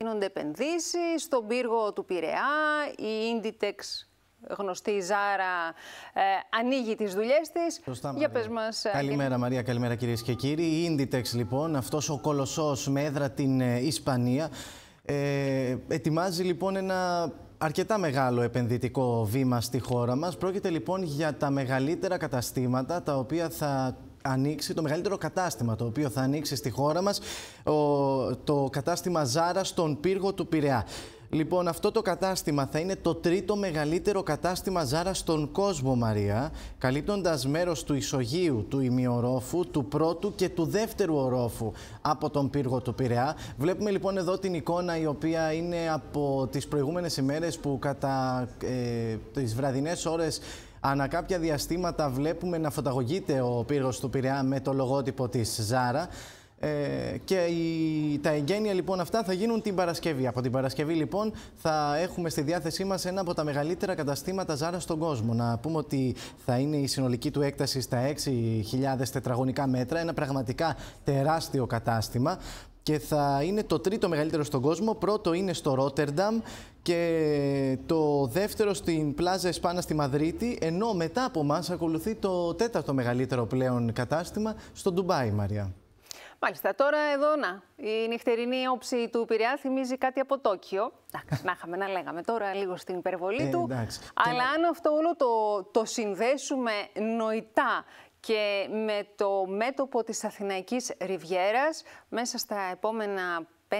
Γίνονται επενδύσεις στον πύργο του Πειραιά, η Inditex γνωστή Ζάρα ε, ανοίγει τις δουλειές της. Σωστά, πες μας. Ε, καλημέρα Μαρία, καλημέρα κυρίες και κύριοι. Η Inditex λοιπόν, αυτός ο κολοσσός με έδρα την ε, Ισπανία, ε, ετοιμάζει λοιπόν ένα αρκετά μεγάλο επενδυτικό βήμα στη χώρα μας. Πρόκειται λοιπόν για τα μεγαλύτερα καταστήματα τα οποία θα ανοίξει το μεγαλύτερο κατάστημα το οποίο θα ανοίξει στη χώρα μας, το κατάστημα Ζάρα στον πύργο του Πειραιά. Λοιπόν, αυτό το κατάστημα θα είναι το τρίτο μεγαλύτερο κατάστημα Ζάρα στον κόσμο, Μαρία, καλύπτοντας μέρος του ισογείου, του ημιορόφου, του πρώτου και του δεύτερου ορόφου από τον πύργο του Πειραιά. Βλέπουμε λοιπόν εδώ την εικόνα η οποία είναι από τις προηγούμενες ημέρες που κατά ε, τις βραδινές ώρες Ανά κάποια διαστήματα βλέπουμε να φωταγωγείται ο πύργος του Πειραιά με το λογότυπο της Ζάρα. Ε, και η, τα εγγένεια λοιπόν αυτά θα γίνουν την Παρασκευή. Από την Παρασκευή λοιπόν θα έχουμε στη διάθεσή μας ένα από τα μεγαλύτερα καταστήματα Ζάρα στον κόσμο. Να πούμε ότι θα είναι η συνολική του έκταση στα 6.000 τετραγωνικά μέτρα, ένα πραγματικά τεράστιο κατάστημα και θα είναι το τρίτο μεγαλύτερο στον κόσμο. Πρώτο είναι στο Ρότερνταμ και το δεύτερο στην Πλάζα Εσπάνα στη Μαδρίτη, ενώ μετά από εμά ακολουθεί το τέταρτο μεγαλύτερο πλέον κατάστημα στο Ντουμπάι, Μαρία. Μάλιστα, τώρα εδώ να. Η νυχτερινή όψη του Πειραιά θυμίζει κάτι από Τόκιο. Εντάξει, να είχαμε να λέγαμε τώρα λίγο στην υπερβολή ε, του. Αλλά αν αυτό όλο το, το συνδέσουμε νοητά και με το μέτωπο της Αθηναϊκής Ριβιέρας μέσα στα επόμενα 5-6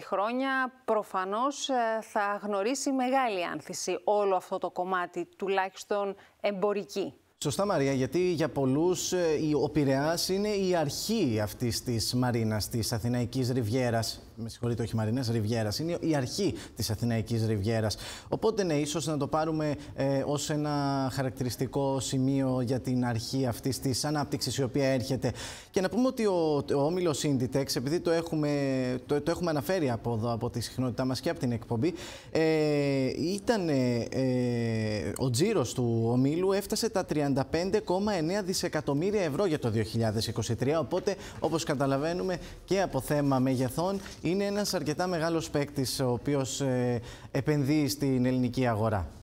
χρόνια προφανώς ε, θα γνωρίσει μεγάλη άνθηση όλο αυτό το κομμάτι, τουλάχιστον εμπορική. Σωστά Μαρία, γιατί για πολλούς ε, ο Πειραιάς είναι η αρχή αυτής της μαρίνας της Αθηναϊκής Ριβιέρας με συγχωρείτε, όχι Μαρινές, Ριβιέρας. Είναι η αρχή της Αθηναϊκής Ριβιέρας. Οπότε, ναι, ίσως να το πάρουμε ε, ως ένα χαρακτηριστικό σημείο για την αρχή αυτής της ανάπτυξης η οποία έρχεται. Και να πούμε ότι ο, ο όμιλος Inditex, επειδή το έχουμε, το, έχουμε αναφέρει από εδώ, από τη συχνότητά μας και από την εκπομπή, ε, ήταν ε, ο τζίρος του ομίλου έφτασε τα 35,9 δισεκατομμύρια ευρώ για το 2023. Οπότε, όπως καταλαβαίνουμε, και από θέμα μεγεθών είναι ένας αρκετά μεγάλος παίκτης ο οποίος ε, επενδύει στην ελληνική αγορά.